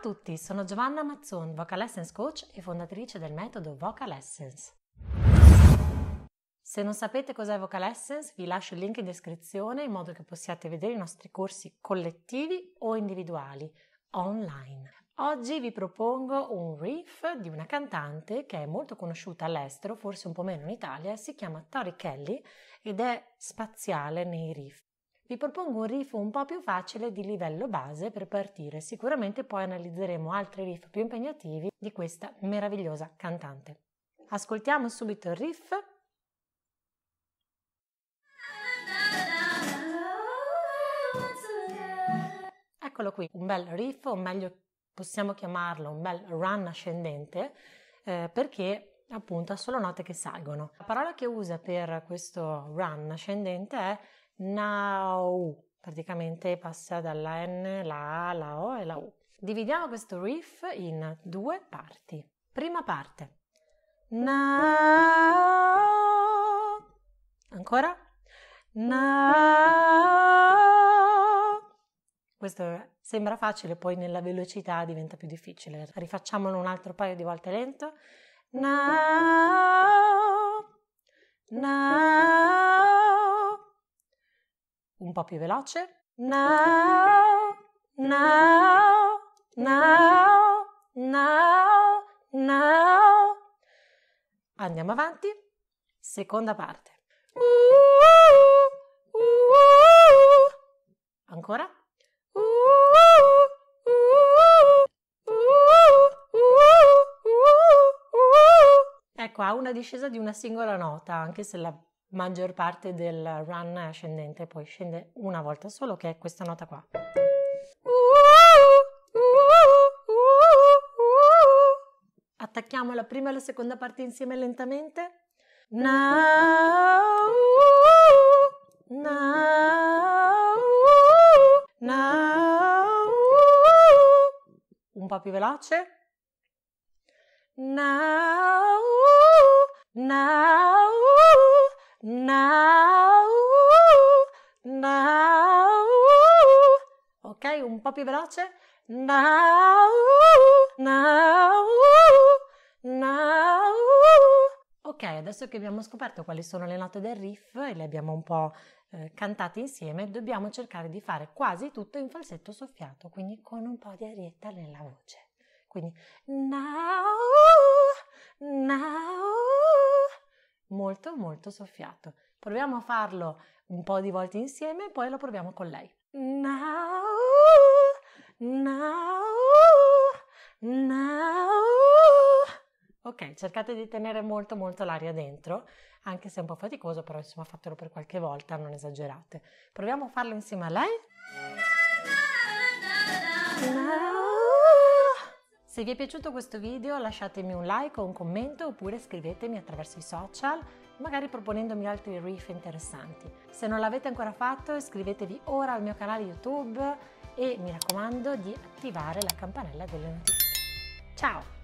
a tutti, sono Giovanna Mazzon, Vocal Lessons Coach e fondatrice del metodo Vocal Essence. Se non sapete cos'è Vocal Essence, vi lascio il link in descrizione in modo che possiate vedere i nostri corsi collettivi o individuali online. Oggi vi propongo un riff di una cantante che è molto conosciuta all'estero, forse un po' meno in Italia, si chiama Tori Kelly ed è spaziale nei riff vi propongo un riff un po' più facile di livello base per partire. Sicuramente poi analizzeremo altri riff più impegnativi di questa meravigliosa cantante. Ascoltiamo subito il riff eccolo qui, un bel riff, o meglio possiamo chiamarlo un bel run ascendente, eh, perché appunto ha solo note che salgono. La parola che usa per questo run ascendente è now. Praticamente passa dalla N, la A, la O e la U. Dividiamo questo riff in due parti. Prima parte. Now. Ancora? Now. Questo sembra facile, poi nella velocità diventa più difficile. Rifacciamolo un altro paio di volte lento. Now. un po' più veloce. Now, now, now, now, now. Andiamo avanti. Seconda parte. Uh, uh, Ancora? Ecco, ha una discesa di una singola nota, anche se la maggior parte del run ascendente poi scende una volta solo, che è questa nota qua. Attacchiamo la prima e la seconda parte insieme lentamente. Now, now, now. Un po' più veloce. Now, now now, now. Ok, un po' più veloce. Now, now, now. Ok, adesso che abbiamo scoperto quali sono le note del riff e le abbiamo un po' eh, cantate insieme, dobbiamo cercare di fare quasi tutto in falsetto soffiato, quindi con un po' di arietta nella voce. Quindi now, now molto molto soffiato. Proviamo a farlo un po' di volte insieme e poi lo proviamo con lei. Now, now, now. Ok, cercate di tenere molto molto l'aria dentro, anche se è un po' faticoso, però insomma fatelo per qualche volta, non esagerate. Proviamo a farlo insieme a lei. Se vi è piaciuto questo video lasciatemi un like o un commento oppure scrivetemi attraverso i social, magari proponendomi altri riff interessanti. Se non l'avete ancora fatto iscrivetevi ora al mio canale YouTube e mi raccomando di attivare la campanella delle notifiche. Ciao!